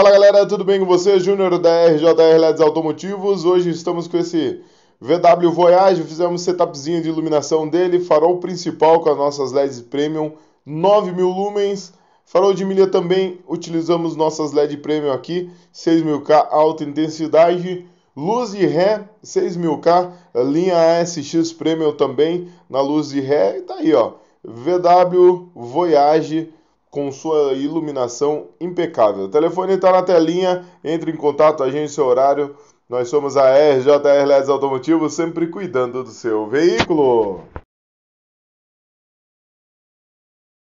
Fala galera, tudo bem com vocês? Júnior da RJR LEDs Automotivos. Hoje estamos com esse VW Voyage, fizemos setupzinho de iluminação dele, farol principal com as nossas LEDs Premium, 9000 lumens. Farol de milha também utilizamos nossas LED Premium aqui, 6000K alta intensidade. Luz de ré 6000K, linha ASX Premium também na luz de ré. E tá aí, ó. VW Voyage com sua iluminação impecável. O telefone está na telinha, entre em contato, agende seu horário. Nós somos a RJR LEDs Automotivos, sempre cuidando do seu veículo.